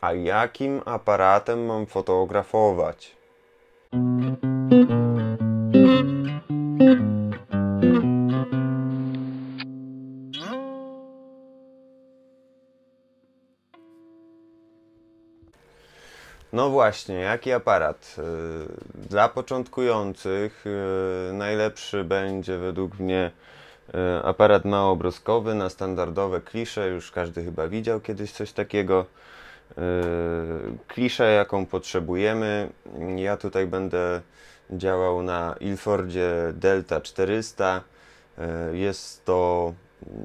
A jakim aparatem mam fotografować? No właśnie, jaki aparat? Y, dla początkujących y, najlepszy będzie według mnie y, aparat małoobrozkowy na standardowe klisze. Już każdy chyba widział kiedyś coś takiego. Yy, kliszę, jaką potrzebujemy. Ja tutaj będę działał na Ilfordzie Delta 400. Yy, jest to mm,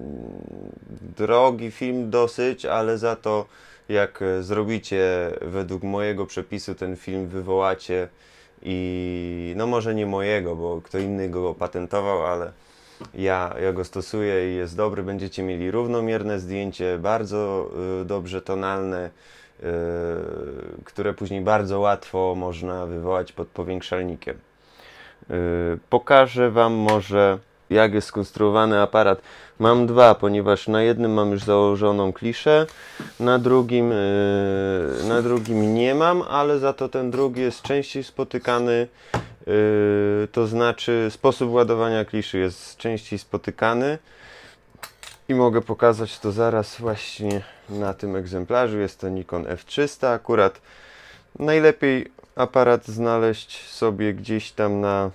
drogi film dosyć, ale za to jak zrobicie według mojego przepisu ten film, wywołacie i no może nie mojego, bo kto inny go patentował, ale ja, ja go stosuję i jest dobry. Będziecie mieli równomierne zdjęcie, bardzo y, dobrze tonalne, y, które później bardzo łatwo można wywołać pod powiększalnikiem. Y, pokażę Wam może jak jest skonstruowany aparat. Mam dwa, ponieważ na jednym mam już założoną kliszę, na drugim, yy, na drugim nie mam, ale za to ten drugi jest częściej spotykany, yy, to znaczy sposób ładowania kliszy jest częściej spotykany i mogę pokazać to zaraz właśnie na tym egzemplarzu. Jest to Nikon F300, akurat najlepiej aparat znaleźć sobie gdzieś tam na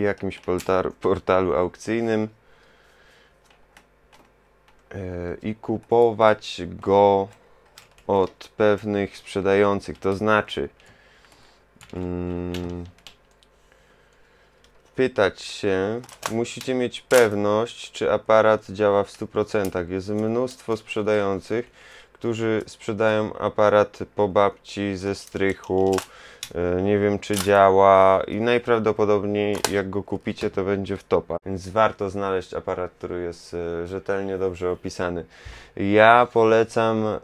jakimś portalu, aukcyjnym e, i kupować go od pewnych sprzedających. To znaczy, mm, pytać się, musicie mieć pewność, czy aparat działa w 100%. Jest mnóstwo sprzedających, którzy sprzedają aparat po babci ze strychu, E, nie wiem, czy działa i najprawdopodobniej jak go kupicie, to będzie w topa. Więc warto znaleźć aparat, który jest e, rzetelnie, dobrze opisany. Ja polecam yy,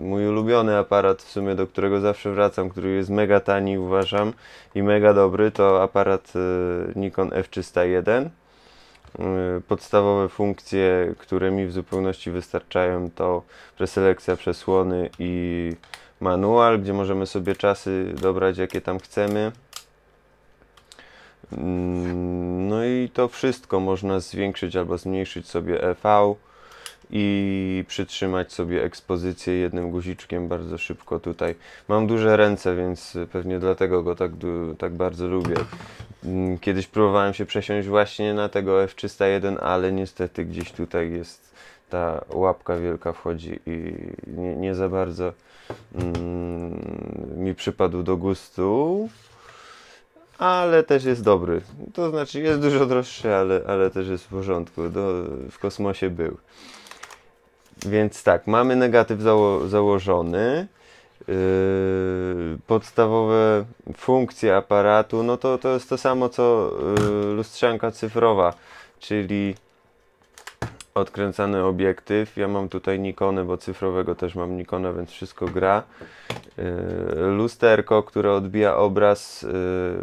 mój ulubiony aparat w sumie, do którego zawsze wracam, który jest mega tani uważam i mega dobry, to aparat yy, Nikon F301 podstawowe funkcje, które mi w zupełności wystarczają, to preselekcja przesłony i manual, gdzie możemy sobie czasy dobrać, jakie tam chcemy. Mm, no i to wszystko można zwiększyć albo zmniejszyć sobie EV i przytrzymać sobie ekspozycję jednym guziczkiem bardzo szybko tutaj. Mam duże ręce, więc pewnie dlatego go tak, tak bardzo lubię. Mm, kiedyś próbowałem się przesiąść właśnie na tego F301, ale niestety gdzieś tutaj jest ta łapka wielka wchodzi i nie, nie za bardzo mm, mi przypadł do gustu, ale też jest dobry. To znaczy jest dużo droższy, ale, ale też jest w porządku. Do, w kosmosie był. Więc tak, mamy negatyw zało założony. Yy, podstawowe funkcje aparatu, no to, to jest to samo co yy, lustrzanka cyfrowa, czyli odkręcany obiektyw. Ja mam tutaj Nikony, bo cyfrowego też mam Nikona, więc wszystko gra. E, lusterko, które odbija obraz e,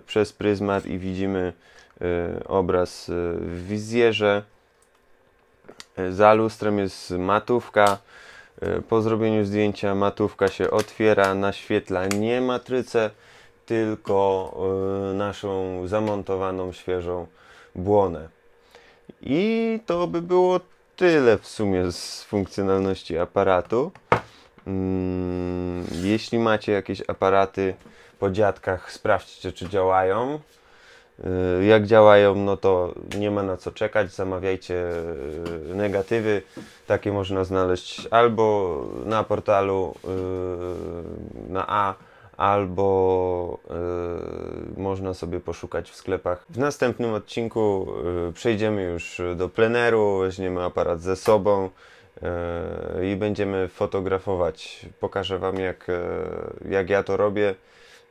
przez pryzmat i widzimy e, obraz w wizjerze. Za lustrem jest matówka. Po zrobieniu zdjęcia matówka się otwiera, naświetla nie matrycę, tylko naszą zamontowaną świeżą błonę. I to by było tyle w sumie z funkcjonalności aparatu. Mm, jeśli macie jakieś aparaty po dziadkach, sprawdźcie czy działają. Y, jak działają, no to nie ma na co czekać. Zamawiajcie y, negatywy. Takie można znaleźć albo na portalu y, na A albo y, można sobie poszukać w sklepach. W następnym odcinku y, przejdziemy już do pleneru, weźmiemy aparat ze sobą y, i będziemy fotografować. Pokażę Wam, jak, y, jak ja to robię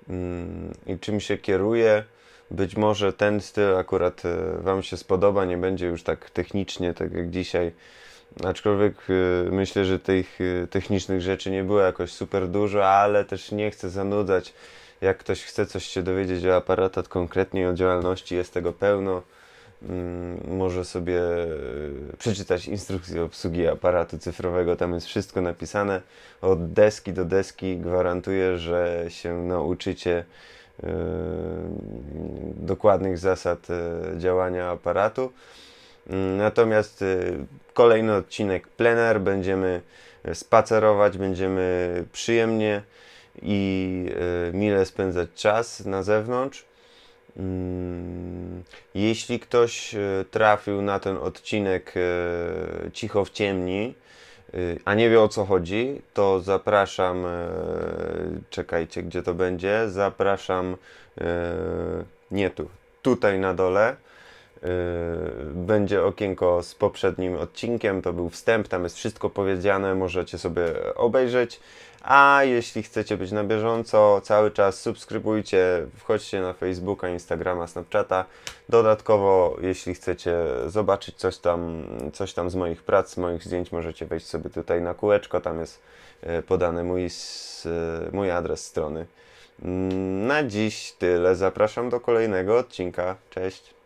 mm, i czym się kieruję. Być może ten styl akurat y, Wam się spodoba, nie będzie już tak technicznie, tak jak dzisiaj Aczkolwiek y, myślę, że tych y, technicznych rzeczy nie było jakoś super dużo, ale też nie chcę zanudzać. Jak ktoś chce coś się dowiedzieć o aparatach konkretnie, o działalności, jest tego pełno. Mm, może sobie y, przeczytać instrukcję obsługi aparatu cyfrowego. Tam jest wszystko napisane. Od deski do deski gwarantuję, że się nauczycie dokładnych zasad działania aparatu. Natomiast y, kolejny odcinek plener, będziemy e, spacerować, będziemy przyjemnie i e, mile spędzać czas na zewnątrz. Mm, jeśli ktoś e, trafił na ten odcinek cicho w ciemni, a nie wie o co chodzi, to zapraszam. Czekajcie, gdzie to będzie. Zapraszam. Nie tu, tutaj na dole. Yy, będzie okienko z poprzednim odcinkiem, to był wstęp, tam jest wszystko powiedziane, możecie sobie obejrzeć. A jeśli chcecie być na bieżąco, cały czas subskrybujcie, wchodźcie na Facebooka, Instagrama, Snapchata. Dodatkowo, jeśli chcecie zobaczyć coś tam, coś tam z moich prac, z moich zdjęć, możecie wejść sobie tutaj na kółeczko, tam jest yy, podany mój, yy, mój adres strony. Mm, na dziś tyle. Zapraszam do kolejnego odcinka. Cześć.